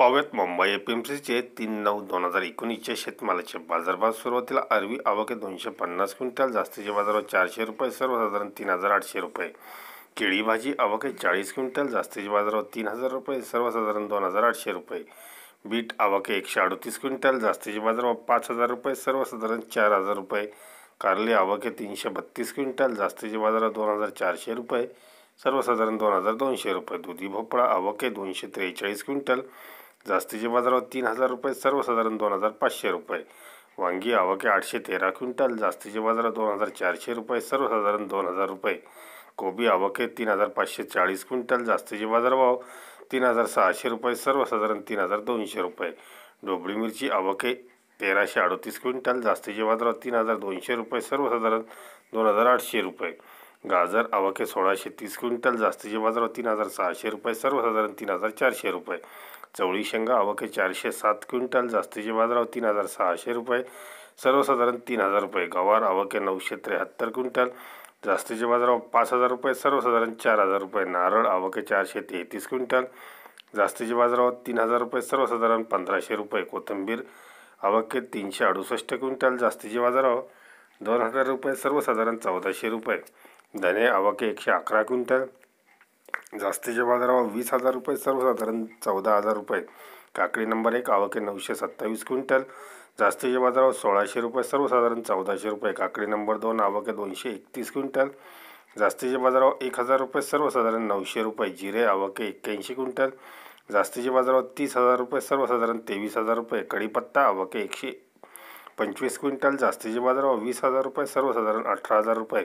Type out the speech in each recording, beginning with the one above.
पाव्यात Mumbai F M सीचे तीन नऊ दोन हजार एकोणीसच्या शेतमालाचे बाजारभाव सुरुवातीला अरवी आवके दोनशे पन्नास क्विंटल जास्तीचे बाजारभाव चारशे रुपये सर्वसाधारण तीन हजार आठशे रुपये केळी भाजी आवके चाळीस क्विंटल जास्तीचे बाजारभाव तीन हजार रुपये सर्वसाधारण दोन हजार आठशे रुपये बीट आवके एकशे अडतीस क्विंटल जास्तीचे बाजारभाव पाच हजार रुपये सर्वसाधारण चार हजार रुपये कारले आवके तीनशे बत्तीस क्विंटल जास्तीचे बाजारभाव दोन हजार चारशे रुपये सर्वसाधारण दोन हजार दोनशे रुपये दुधी भोपळा आवके दोनशे त्रेचाळीस क्विंटल जास्तीचे बाजारभाव तीन हजार रुपये सर्वसाधारण दोन हजार पाचशे रुपये वांगी आवाके आठशे तेरा क्विंटल जास्तीचे बाजारात दोन हजार चारशे रुपये सर्वसाधारण दोन हजार रुपये कोबी आवाके तीन हजार पाचशे चाळीस क्विंटल जास्तीचे बाजारभाव तीन हजार सहाशे रुपये सर्वसाधारण तीन हजार दोनशे रुपये डोबळी मिरची आवाके तेराशे अडतीस क्विंटल जास्तीचे बाजारात तीन हजार दोनशे रुपये सर्वसाधारण दोन हजार आठशे रुपये गाजर आवाके सोळाशे तीस क्विंटल जास्तीचे बाजारात तीन हजार सहाशे रुपये सर्वसाधारण तीन हजार चारशे रुपये चवळी शेंगा अवके चारशे सात क्विंटल जास्तीचे बाजाराव तीन हजार सहाशे रुपये सर्वसाधारण तीन हजार रुपये गवार आवके नऊशे त्र्याहत्तर क्विंटल जास्तीचे बाजाराव पाच हजार रुपये सर्वसाधारण चार हजार रुपये नारळ आवके चारशे तेहतीस क्विंटल जास्तीचे बाजारावर तीन हजार रुपये सर्वसाधारण पंधराशे रुपये कोथिंबीर अवके तीनशे अडुसष्ट क्विंटल जास्तीचे बाजाराव दोन हजार रुपये सर्वसाधारण चौदाशे रुपये धने आवके एकशे अकरा क्विंटल जास्तीच्या बाजारावर वीस हजार रुपये सर्वसाधारण चौदा हजार रुपये काकडी नंबर एक आवके नऊशे सत्तावीस क्विंटल जास्तीच्या बाजारावर सोळाशे रुपये सर्वसाधारण चौदाशे रुपये काकडी नंबर दोन आवके दोनशे एकतीस क्विंटल जास्तीच्या बाजारावर एक हजार रुपये सर्वसाधारण नऊशे रुपये जिरे आवके एक्क्याऐंशी क्विंटल जास्तीच्या बाजारावर तीस हजार रुपये सर्वसाधारण तेवीस हजार रुपये कढीपत्ता आवके एकशे पंचवीस क्विंटल जास्तीचे बाजारावर वीस हजार रुपये सर्वसाधारण अठरा हजार रुपये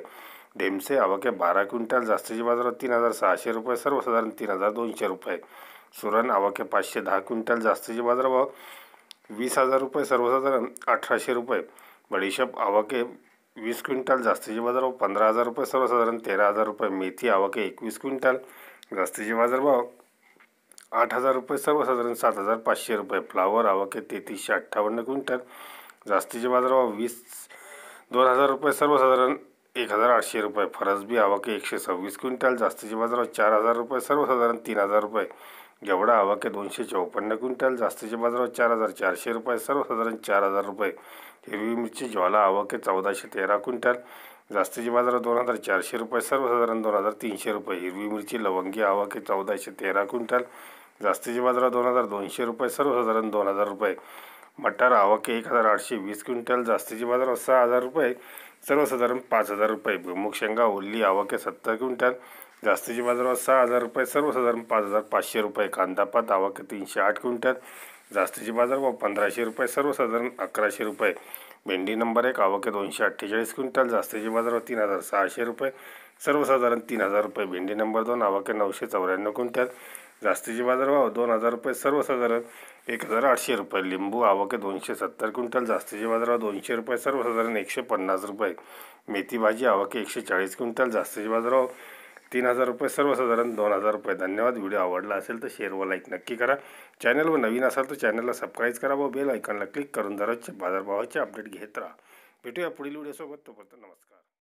डेमसे आवाके बारा क्विंटल जास्तीचे बाजारात तीन हजार सहाशे रुपये सर्वसाधारण तीन हजार दोनशे रुपये सुरण आवाके पाचशे दहा क्विंटल जास्तीचे बाजारभाव वीस हजार रुपये सर्वसाधारण अठराशे रुपये बडीशेप आवाके वीस क्विंटल जास्तीचे बाजारभाव पंधरा हजार रुपये सर्वसाधारण तेरा हजार रुपये मेथी आवाके एकवीस क्विंटल जास्तीचे बाजारभाव आठ हजार रुपये सर्वसाधारण सात हजार पाचशे रुपये फ्लावर आवाके तेहतीसशे अठ्ठावन्न क्विंटल जास्तीचे बाजारभाव वीस दोन हजार रुपये सर्वसाधारण एक हजार आठशे रुपये फरसबी आवाके एकशे सव्वीस क्विंटल जास्तीचे बाजार चार हजार रुपये सर्वसाधारण तीन हजार रुपये एवढा आवाके दोनशे चौपन्न क्विंटल जास्तीचे बाजार चार हजार चारशे रुपये सर्वसाधारण चार हजार रुपये हिरवी मिरची ज्वाला आवाके चौदाशे तेरा क्विंटल जास्तीचे बाजार दोन हजार चारशे रुपये सर्वसाधारण दोन हजार तीनशे रुपये हिरवी मिरची लवंगी आवाके चौदाशे तेरा क्विंटल जास्तीचे बाजार दोन हजार दोनशे रुपये सर्वसाधारण दोन हजार रुपये मटार आवक एक हजार आठशे वीस क्विंटल जास्तीची बाजार सहा हजार रुपये सर्वसाधारण पाच हजार रुपये भुमुख शेंगा ओल्ली आवके सत्तर क्विंटल जास्तीची बाजार सहा हजार रुपये सर्वसाधारण पाच हजार पाचशे रुपये कांदापात आवक तीनशे आठ क्विंटल जास्तीची बाजार व पंधराशे रुपये सर्वसाधारण अकराशे रुपये भेंडी नंबर एक आवके दोनशे अठ्ठेचाळीस क्विंटल जास्तीची बाजार तीन हजार सहाशे रुपये सर्वसाधारण तीन हजार रुपये भेंडी नंबर दोन आवके नऊशे चौऱ्याण्णव क्विंटल जास्तीचे बाजारभाव दोन हजार रुपये सर्वसाधारण एक हजार आठशे रुपये लिंबू आवक दोनशे सत्तर क्विंटल जास्तीचे बाजारभाव दोनशे रुपये सर्वसाधारण एकशे पन्नास रुपये मेथी भाजी आवक एकशे चाळीस क्विंटल जास्तीचे बाजारभाव तीन हजार रुपये सर्वसाधारण दोन हजार रुपये धन्यवाद व्हिडिओ आवडला असेल तर शेअर व लाईक नक्की करा चॅनलवर नवीन असाल तर चॅनलला सबस्क्राईब करा व बेल आयकॉनला क्लिक करून दररोजच्या बाजारभावाचे अपडेट घेत राहा भेटूया पुढील व्हिडिओसोबत तोपर्यंत नमस्कार